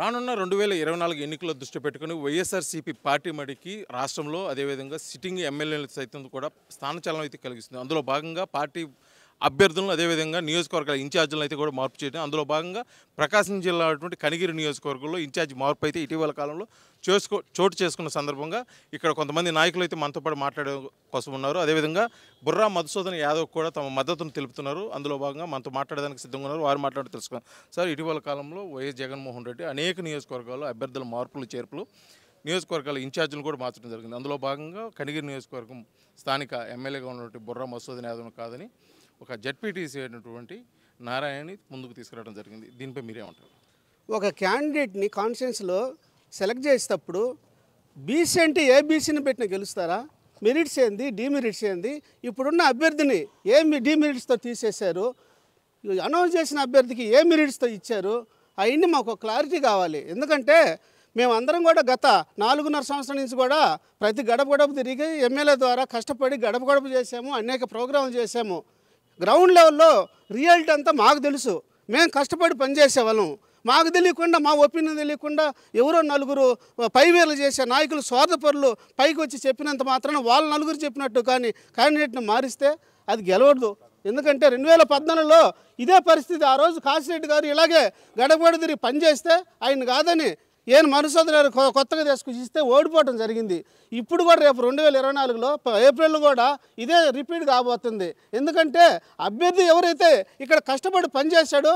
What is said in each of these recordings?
రానున్న రెండు వేల ఇరవై నాలుగు ఎన్నికల దృష్టి పెట్టుకుని వైఎస్ఆర్సీపీ పార్టీ మడికి రాష్ట్రంలో అదేవిధంగా సిట్టింగ్ ఎమ్మెల్యేలు సైతం కూడా స్థానచలనం అయితే కలిగిస్తుంది అందులో భాగంగా పార్టీ అభ్యర్థులను అదేవిధంగా నియోజకవర్గాల ఇన్ఛార్జీలను అయితే కూడా మార్పు చేయడం అందులో భాగంగా ప్రకాశం జిల్లా అటువంటి కనిగిరి నియోజకవర్గంలో ఇన్ఛార్జి మార్పు అయితే ఇటీవల కాలంలో చేసుకో చోటు చేసుకున్న సందర్భంగా ఇక్కడ కొంతమంది నాయకులు అయితే మనతో పాటు మాట్లాడే కోసం ఉన్నారు అదేవిధంగా బుర్రా మధుసూదన్ యాదవ్ కూడా తమ మద్దతును తెలుపుతున్నారు అందులో భాగంగా మనతో మాట్లాడడానికి సిద్ధంగా ఉన్నారు వారు మాట్లాడి తెలుసుకున్నారు సార్ ఇటీవల కాలంలో వైఎస్ జగన్మోహన్ రెడ్డి అనేక నియోజకవర్గాల్లో అభ్యర్థుల మార్పులు చేర్పులు నియోజకవర్గాల ఇన్ఛార్జీలు కూడా మార్చడం జరిగింది అందులో భాగంగా కనిగిరి నియోజకవర్గం స్థానిక ఎమ్మెల్యేగా ఉన్నటువంటి బుర్రా మసూదన్ యాదవ్ కాదని ఒక జడ్పీటీసీ అయినటువంటి నారాయణని ముందుకు తీసుకురావడం జరిగింది దీనిపై మీరేమంటారు ఒక క్యాండిడేట్ని కాన్స్టిట్యూన్స్లో సెలెక్ట్ చేసేటప్పుడు బీసీ అంటే ఏ బీసీని పెట్టిన గెలుస్తారా మెరిట్స్ ఏంది డిమెరిట్స్ ఏంది ఇప్పుడున్న అభ్యర్థిని ఏ డిమెరిట్స్తో తీసేశారు అనౌన్స్ చేసిన అభ్యర్థికి ఏ మెరిట్స్తో ఇచ్చారు అవన్నీ మాకు క్లారిటీ కావాలి ఎందుకంటే మేమందరం కూడా గత నాలుగున్నర సంవత్సరం నుంచి కూడా ప్రతి గడప గడప తిరిగి ఎమ్మెల్యే ద్వారా కష్టపడి గడప గడప చేసాము అనేక ప్రోగ్రాంలు చేసాము గ్రౌండ్ లెవెల్లో రియాలిటీ అంతా మాకు తెలుసు మేము కష్టపడి పనిచేసేవాళ్ళం మాకు తెలియకుండా మా ఒపీనియన్ తెలియకుండా ఎవరో నలుగురు పైవేలు చేసే నాయకులు స్వార్థపరులు పైకి వచ్చి చెప్పినంత మాత్రాన వాళ్ళ నలుగురు చెప్పినట్టు కానీ క్యాండిడేట్ని మారిస్తే అది గెలవద్దు ఎందుకంటే రెండు వేల పద్నాలుగులో ఇదే పరిస్థితి ఆ రోజు కాశిరెడ్డి గారు ఇలాగే గడబడి తిరిగి పనిచేస్తే ఆయన కాదని ఏం మనుసోదరు కొత్తగా తీసుకొచ్చి ఇస్తే ఓడిపోవడం జరిగింది ఇప్పుడు కూడా రేపు రెండు వేల ఇరవై నాలుగులో ఏప్రిల్ కూడా ఇదే రిపీట్ కాబోతుంది ఎందుకంటే అభ్యర్థి ఎవరైతే ఇక్కడ కష్టపడి పనిచేశాడో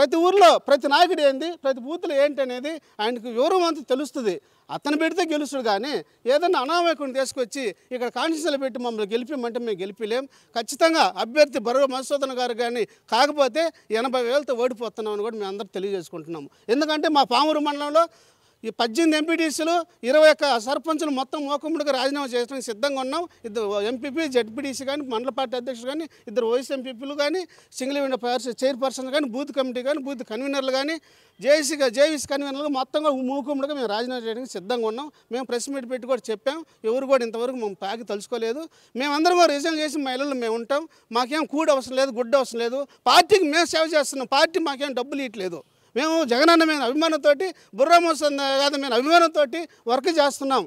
ప్రతి ఊర్లో ప్రతి నాయకుడు ఏంది ప్రతి బూతులు ఏంటి అనేది ఆయనకు వివరం అంతా తెలుస్తుంది అతను పెడితే గెలుస్తుడు కానీ ఏదన్నా అనామకుని తీసుకొచ్చి ఇక్కడ కాన్స్టిట్యూన్సీలు పెట్టి మమ్మల్ని గెలిపిమంటే మేము గెలిపిలేం ఖచ్చితంగా అభ్యర్థి బరువు మధుసూదన్ గారు కానీ కాకపోతే ఎనభై వేలతో ఓడిపోతున్నామని కూడా మేము అందరూ తెలియజేసుకుంటున్నాము ఎందుకంటే మా పామూరు మండలంలో ఈ పద్దెనిమిది ఎంపీటీసీలు ఇరవై ఒక్క సర్పంచులు మొత్తం మోకముడిగా రాజీనామా చేయడానికి సిద్ధంగా ఉన్నాం ఇద్దరు ఎంపీపీ జడ్పీటీసీ కానీ మండల పార్టీ అధ్యక్షులు కానీ ఇద్దరు వైస్ ఎంపీపీలు కానీ సింగిల్ విండో పరిషత్ చైర్పర్సన్ కానీ బూత్ కమిటీ కానీ బూత్ కన్వీనర్లు కానీ జేఏసీ జేవీస్ కన్వీనర్లు మొత్తంగా మూకుముడిగా మేము రాజీనామా చేయడానికి సిద్ధంగా ఉన్నాం మేము ప్రెస్ మీట్ పెట్టి కూడా చెప్పాం ఎవరు కూడా ఇంతవరకు మేము ప్యాకి తలుచుకోలేదు మేమందరం కూడా చేసి చేసి మహిళలు మేము ఉంటాం మాకేం కూడ అవసరం లేదు గుడ్డ అవసరం లేదు పార్టీకి మేము సేవ చేస్తున్నాం పార్టీ మాకేం డబ్బులు ఇవ్వట్లేదు మేము జగనన్న మీద అభిమానంతో బుర్రా మోసన్ యాదవ్ మీద అభిమానంతో వర్క్ చేస్తున్నాం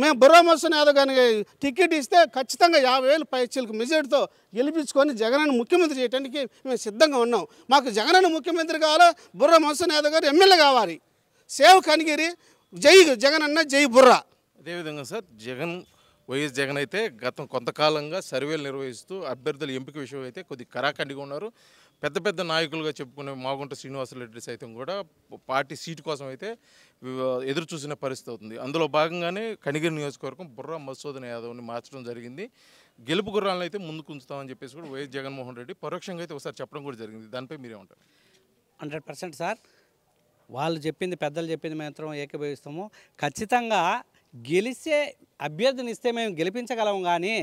మేము బుర్రా మోసన్ యాదవ్ కానీ టికెట్ ఇస్తే ఖచ్చితంగా యాభై వేలు పైచీలకు మెజార్టీతో గెలిపించుకొని జగనన్న ముఖ్యమంత్రి చేయడానికి మేము సిద్ధంగా ఉన్నాం మాకు జగనన్న ముఖ్యమంత్రి కావాలా బుర్రా మోసన్ యాదవ్ గారు ఎమ్మెల్యే కావాలి సేవ్ కనిగిరి జై జగనన్న జై బుర్రా అదేవిధంగా సార్ జగన్ వైఎస్ జగన్ అయితే గతం కొంతకాలంగా సర్వేలు నిర్వహిస్తూ అభ్యర్థుల ఎంపిక విషయం అయితే కొద్దిగా కరాఖండిగా ఉన్నారు పెద్ద పెద్ద నాయకులుగా చెప్పుకునే మాగుంట శ్రీనివాసరెడ్డి సైతం కూడా పార్టీ సీటు కోసం అయితే ఎదురు చూసిన పరిస్థితి అవుతుంది అందులో భాగంగానే కనిగిరి నియోజకవర్గం బుర్ర మసూదన్ యాదవ్ని మార్చడం జరిగింది గెలుపు గుర్రాలను అయితే ముందుకు ఉంచుతామని చెప్పేసి కూడా వైఎస్ జగన్మోహన్ రెడ్డి పరోక్షంగా అయితే ఒకసారి చెప్పడం కూడా జరిగింది దానిపై మీరేమంటారు హండ్రెడ్ పర్సెంట్ సార్ వాళ్ళు చెప్పింది పెద్దలు చెప్పింది మాత్రం ఏకీభవిస్తాము ఖచ్చితంగా గెలిచే అభ్యర్థిని ఇస్తే మేము గెలిపించగలం కానీ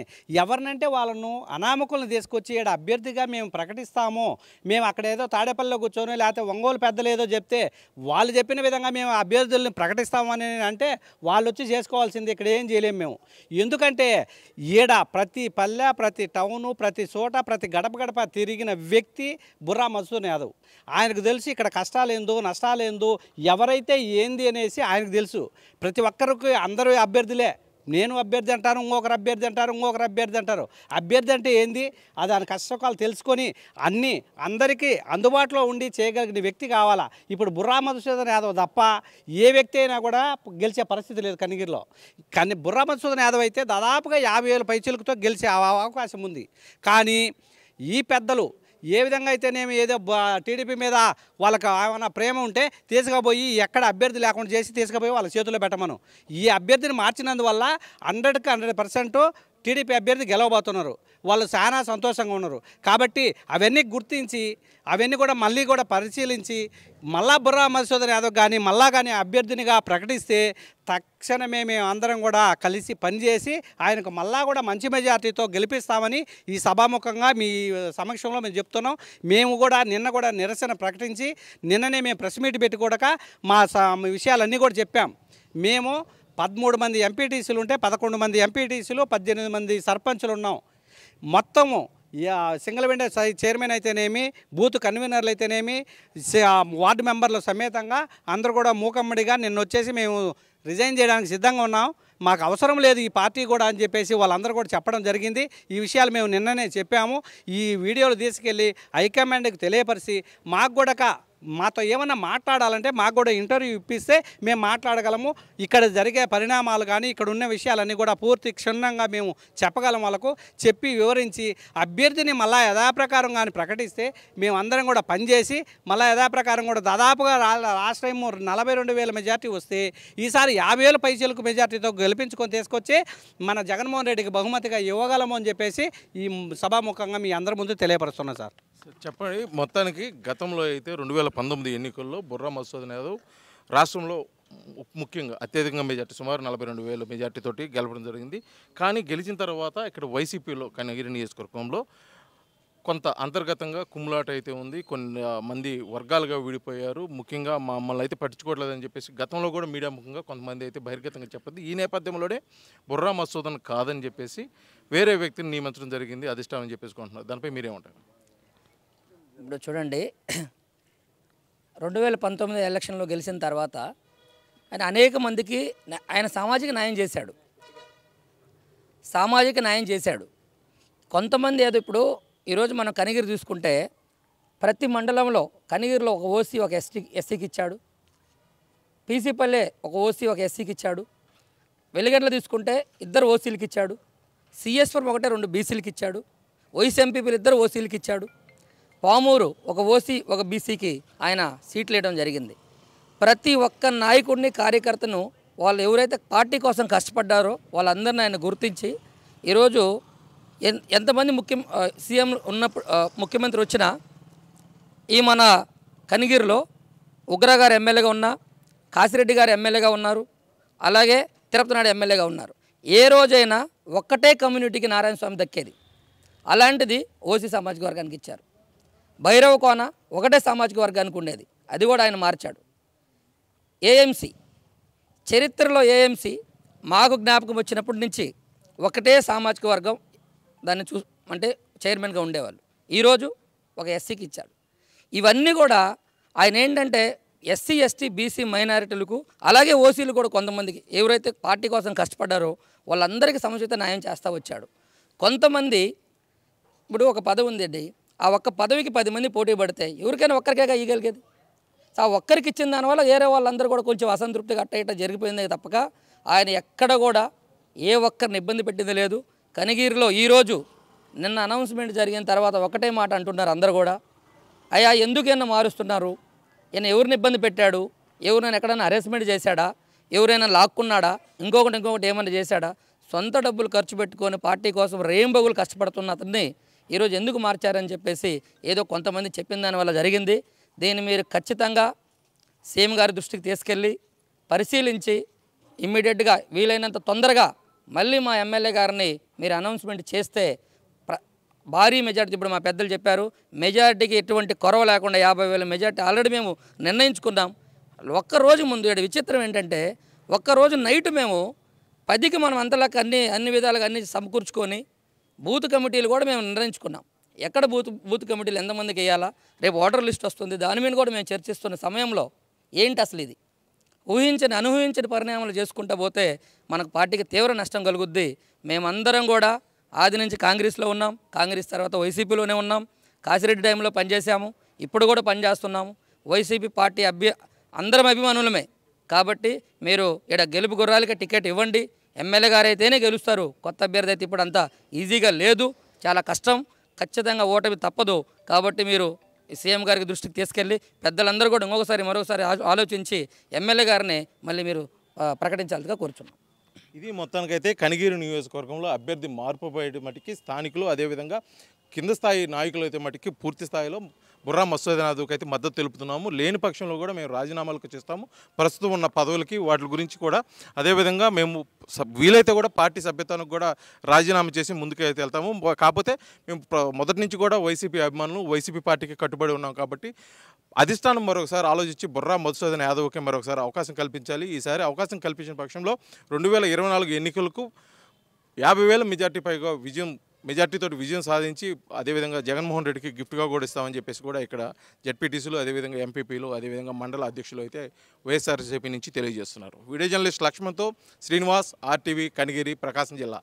ఎవరినంటే వాళ్ళను అనామకులను తీసుకొచ్చి ఇక్కడ అభ్యర్థిగా మేము ప్రకటిస్తాము మేము అక్కడ ఏదో తాడేపల్లిలో కూర్చొని లేకపోతే ఒంగోలు పెద్దలు ఏదో చెప్తే వాళ్ళు చెప్పిన విధంగా మేము అభ్యర్థుల్ని ప్రకటిస్తామని అంటే వాళ్ళు వచ్చి చేసుకోవాల్సింది ఇక్కడ ఏం చేయలేము మేము ఎందుకంటే ఈడ ప్రతి పల్లె ప్రతి టౌను ప్రతి చోట ప్రతి గడప గడప తిరిగిన వ్యక్తి బుర్రా మసూర్ యాదవ్ ఆయనకు తెలిసి ఇక్కడ నష్టాలు నష్టాలేందు ఎవరైతే ఏంది అనేసి ఆయనకు తెలుసు ప్రతి ఒక్కరికి అందరూ అభ్యర్థులే నేను అభ్యర్థి అంటాను ఇంకొకరు అభ్యర్థి అంటారు ఇంకొకరు అభ్యర్థి అంటారు అభ్యర్థి అంటే ఏంది అది దాని కష్టకాలు తెలుసుకొని అన్నీ అందరికీ అందుబాటులో ఉండి చేయగలిగిన వ్యక్తి కావాలా ఇప్పుడు బుర్రా మధుసూదన్ యాదవ్ తప్ప ఏ వ్యక్తి అయినా కూడా గెలిచే పరిస్థితి లేదు కనిగిరిలో కానీ బుర్రా మధుసూదన్ యాదవ్ అయితే దాదాపుగా యాభై వేల పైచిలకుతో గెలిచే అవకాశం ఉంది కానీ ఈ పెద్దలు ఏ విధంగా అయితేనేమి ఏదో టీడీపీ మీద వాళ్ళకి ఏమైనా ప్రేమ ఉంటే తీసుకుపోయి ఎక్కడ అభ్యర్థి లేకుండా చేసి తీసుకుపోయి వాళ్ళ చేతిలో పెట్టమను ఈ అభ్యర్థిని మార్చినందువల్ల హండ్రెడ్కి హండ్రెడ్ పర్సెంట్ టీడీపీ అభ్యర్థి గెలవబోతున్నారు వాళ్ళు చాలా సంతోషంగా ఉన్నారు కాబట్టి అవన్నీ గుర్తించి అవన్నీ కూడా మళ్ళీ కూడా పరిశీలించి మళ్ళా బుర్రా మధుసూదన్ యాదవ్ కానీ మళ్ళా కానీ అభ్యర్థినిగా ప్రకటిస్తే తక్షణమే మేము అందరం కూడా కలిసి పనిచేసి ఆయనకు మళ్ళా కూడా మంచి మెజార్టీతో గెలిపిస్తామని ఈ సభాముఖంగా మీ సమక్షంలో మేము చెప్తున్నాం మేము కూడా నిన్న కూడా నిరసన ప్రకటించి నిన్ననే మేము ప్రెస్ మీట్ పెట్టుకోడక మా విషయాలన్నీ కూడా చెప్పాం మేము పదమూడు మంది ఎంపీటీసీలు ఉంటే పదకొండు మంది ఎంపీటీసీలు పద్దెనిమిది మంది సర్పంచులు ఉన్నాం మొత్తము సింగిల్ విండో చైర్మన్ అయితేనేమి బూత్ కన్వీనర్లు అయితేనేమి వార్డు మెంబర్లు సమేతంగా అందరూ కూడా మూకమ్మడిగా నిన్న వచ్చేసి మేము రిజైన్ చేయడానికి సిద్ధంగా ఉన్నాం మాకు అవసరం లేదు ఈ పార్టీ కూడా అని చెప్పేసి వాళ్ళందరూ కూడా చెప్పడం జరిగింది ఈ విషయాలు మేము నిన్ననే చెప్పాము ఈ వీడియోలు తీసుకెళ్ళి హైకమాండ్కి తెలియపరిచి మాకు కూడా మాతో ఏమన్నా మాట్లాడాలంటే మాకు కూడా ఇంటర్వ్యూ ఇప్పిస్తే మేము మాట్లాడగలము ఇక్కడ జరిగే పరిణామాలు కానీ ఇక్కడ ఉన్న విషయాలన్నీ కూడా పూర్తి క్షుణ్ణంగా మేము చెప్పగలం వాళ్ళకు చెప్పి వివరించి అభ్యర్థిని మళ్ళా యథాప్రకారం కానీ ప్రకటిస్తే మేము అందరం కూడా పనిచేసి మళ్ళీ యథాప్రకారం కూడా దాదాపుగా లాస్ట్ నలభై రెండు వేల మెజార్టీ వస్తే ఈసారి యాభై వేల పైసలకు మెజార్టీతో గెలిపించుకొని తీసుకొచ్చి మన జగన్మోహన్ రెడ్డికి బహుమతిగా ఇవ్వగలము అని చెప్పేసి ఈ సభాముఖంగా మీ అందరి ముందు తెలియపరుస్తున్నాం సార్ చెప్పండి మొత్తానికి గతంలో అయితే రెండు వేల పంతొమ్మిది ఎన్నికల్లో బుర్రా మసూద్ యాదవ్ రాష్ట్రంలో ముఖ్యంగా అత్యధికంగా మెజార్టీ సుమారు నలభై రెండు వేల మెజార్టీతోటి గెలవడం జరిగింది కానీ గెలిచిన తర్వాత ఇక్కడ వైసీపీలో కనగిరి నియోజకవర్గంలో కొంత అంతర్గతంగా కుమ్లాట అయితే ఉంది కొన్ని మంది వర్గాలుగా విడిపోయారు ముఖ్యంగా మమ్మల్ని అయితే పట్టించుకోవట్లేదని చెప్పేసి గతంలో కూడా మీడియా ముఖంగా కొంతమంది అయితే బహిర్గతంగా చెప్పద్దు ఈ నేపథ్యంలోనే బుర్రా మసూదన్ కాదని చెప్పేసి వేరే వ్యక్తిని నియమించడం జరిగింది అధిష్టానం చెప్పేసుకుంటున్నారు దానిపై మీరేమంటారు ఇప్పుడు చూడండి రెండు వేల పంతొమ్మిది ఎలక్షన్లో గెలిచిన తర్వాత ఆయన అనేక మందికి ఆయన సామాజిక న్యాయం చేశాడు సామాజిక న్యాయం చేశాడు కొంతమంది ఏదో ఇప్పుడు ఈరోజు మనం కనిగిరి చూసుకుంటే ప్రతి మండలంలో కనిగిరిలో ఒక ఓసీ ఒక ఎస్టీ ఎస్సీకి ఇచ్చాడు పీసీపల్లె ఒక ఓసీ ఒక ఎస్సీకి ఇచ్చాడు వెలిగండ్ల తీసుకుంటే ఇద్దరు ఓసీలకి ఇచ్చాడు సిఎస్ఫర్ ఒకటే రెండు బీసీలకి ఇచ్చాడు వైసీ ఎంపీపీలు ఇద్దరు ఓసీలకి ఇచ్చాడు పామూరు ఒక ఓసీ ఒక బీసీకి ఆయన సీట్లు వేయడం జరిగింది ప్రతి ఒక్క నాయకుడిని కార్యకర్తను వాళ్ళు ఎవరైతే పార్టీ కోసం కష్టపడ్డారో వాళ్ళందరిని ఆయన గుర్తించి ఈరోజు ఎంతమంది ముఖ్య సీఎం ఉన్నప్పుడు ముఖ్యమంత్రి వచ్చినా ఈ మన కనిగిరిలో ఉగ్రగారు ఎమ్మెల్యేగా ఉన్నా కాసిరెడ్డి గారు ఎమ్మెల్యేగా ఉన్నారు అలాగే తిరుపతి నాయుడు ఎమ్మెల్యేగా ఉన్నారు ఏ రోజైనా ఒక్కటే కమ్యూనిటీకి నారాయణ స్వామి దక్కేది అలాంటిది ఓసీ సామాజిక వర్గానికి ఇచ్చారు భైరవ కోన ఒకటే సామాజిక వర్గానికి ఉండేది అది కూడా ఆయన మార్చాడు ఏఎంసీ చరిత్రలో ఏఎంసీ మాకు జ్ఞాపకం వచ్చినప్పటి నుంచి ఒకటే సామాజిక వర్గం దాన్ని చూ అంటే చైర్మన్గా ఉండేవాళ్ళు ఈరోజు ఒక ఎస్సీకి ఇచ్చాడు ఇవన్నీ కూడా ఆయన ఏంటంటే ఎస్సీ ఎస్టీ బీసీ మైనారిటీలకు అలాగే ఓసీలు కూడా కొంతమందికి ఎవరైతే పార్టీ కోసం కష్టపడ్డారో వాళ్ళందరికీ సముచిత న్యాయం చేస్తూ వచ్చాడు కొంతమంది ఇప్పుడు ఒక పదవి ఉందండి ఆ ఒక్క పదవికి పది మంది పోటీ పడతాయి ఎవరికైనా ఒక్కరికే ఇవ్వగలిగేది ఆ ఒక్కరికి ఇచ్చిన దానివల్ల వేరే వాళ్ళందరూ కూడా కొంచెం అసంతృప్తిగా అట్ట ఇట్ట జరిగిపోయిందే తప్పక ఆయన ఎక్కడ కూడా ఏ ఒక్కరిని ఇబ్బంది పెట్టింది లేదు కనిగిరిలో ఈరోజు నిన్న అనౌన్స్మెంట్ జరిగిన తర్వాత ఒకటే మాట అంటున్నారు అందరు కూడా అయ్యా ఎందుకు మారుస్తున్నారు ఈయన ఎవరిని ఇబ్బంది పెట్టాడు ఎవరైనా ఎక్కడైనా అరెస్ట్మెంట్ చేశాడా ఎవరైనా లాక్కున్నాడా ఇంకొకటి ఇంకొకటి ఏమైనా చేశాడా సొంత డబ్బులు ఖర్చు పెట్టుకొని పార్టీ కోసం రేయింబగులు కష్టపడుతున్న అతన్ని ఈరోజు ఎందుకు మార్చారని చెప్పేసి ఏదో కొంతమంది చెప్పిన దానివల్ల జరిగింది దీన్ని మీరు ఖచ్చితంగా సీఎం గారి దృష్టికి తీసుకెళ్ళి పరిశీలించి ఇమ్మీడియట్గా వీలైనంత తొందరగా మళ్ళీ మా ఎమ్మెల్యే గారిని మీరు అనౌన్స్మెంట్ చేస్తే భారీ మెజార్టీ ఇప్పుడు మా పెద్దలు చెప్పారు మెజార్టీకి ఎటువంటి కొరవ లేకుండా యాభై వేల మెజార్టీ ఆల్రెడీ మేము నిర్ణయించుకున్నాం ఒక్కరోజు ముందు ఇక్కడ విచిత్రం ఏంటంటే ఒక్కరోజు నైట్ మేము పదికి మనం అంతలాగా అన్ని అన్ని విధాలుగా అన్ని సమకూర్చుకొని బూత్ కమిటీలు కూడా మేము నిర్ణయించుకున్నాం ఎక్కడ బూత్ బూత్ కమిటీలు ఎంతమందికి వేయాలా రేపు ఓటర్ లిస్ట్ వస్తుంది దాని మీద కూడా మేము చర్చిస్తున్న సమయంలో ఏంటి అసలు ఇది ఊహించని అనుహించని పరిణామాలు చేసుకుంటూ పోతే మనకు పార్టీకి తీవ్ర నష్టం కలుగుద్ది మేమందరం కూడా ఆది నుంచి కాంగ్రెస్లో ఉన్నాం కాంగ్రెస్ తర్వాత వైసీపీలోనే ఉన్నాం కాసిరెడ్డి టైంలో పనిచేసాము ఇప్పుడు కూడా పనిచేస్తున్నాము వైసీపీ పార్టీ అభ్య అందరం అభిమానులమే కాబట్టి మీరు ఇక్కడ గెలుపు గుర్రాలకి టికెట్ ఇవ్వండి ఎమ్మెల్యే గారు అయితేనే గెలుస్తారు కొత్త అభ్యర్థి అయితే ఇప్పుడు అంతా ఈజీగా లేదు చాలా కష్టం ఖచ్చితంగా ఓటమి తప్పదు కాబట్టి మీరు సీఎం గారికి దృష్టికి తీసుకెళ్ళి పెద్దలందరూ కూడా ఇంకొకసారి మరొకసారి ఆలోచించి ఎమ్మెల్యే గారిని మళ్ళీ మీరు ప్రకటించాల్సిగా కోరుచున్నాం ఇది మొత్తానికైతే కనిగిరి నియోజకవర్గంలో అభ్యర్థి మార్పు మటుకి స్థానికులు అదేవిధంగా కింద స్థాయి నాయకులు అయితే మటుకి పూర్తి స్థాయిలో బుర్రా మసూదనాథ్కి అయితే మద్దతు తెలుపుతున్నాము లేని పక్షంలో కూడా మేము రాజీనామాలకు చేస్తాము ప్రస్తుతం ఉన్న పదవులకి వాటి గురించి కూడా అదేవిధంగా మేము వీలైతే కూడా పార్టీ సభ్యత్వానికి కూడా రాజీనామా చేసి ముందుకు అయితే వెళ్తాము కాకపోతే మేము మొదటి నుంచి కూడా వైసీపీ అభిమానులు వైసీపీ పార్టీకి కట్టుబడి ఉన్నాం కాబట్టి అధిష్టానం మరొకసారి ఆలోచించి బుర్రా మధుసూదన్ యాదవ్కి మరొకసారి అవకాశం కల్పించాలి ఈసారి అవకాశం కల్పించిన పక్షంలో రెండు ఎన్నికలకు యాభై వేల మెజార్టీ పైగా విజయం మెజార్టీతో విజయం సాధించి అదేవిధంగా జగన్మోహన్ రెడ్డికి గిఫ్ట్గా కూడా ఇస్తామని చెప్పేసి కూడా ఇక్కడ జడ్పీటీసీలు అదేవిధంగా ఎంపీపీలు అదేవిధంగా మండల అధ్యక్షులు అయితే వైఎస్ఆర్సీపీ నుంచి తెలియజేస్తున్నారు వీడియో జర్నలిస్ట్ లక్ష్మణ్తో శ్రీనివాస్ ఆర్టీవీ కనిగిరి ప్రకాశం జిల్లా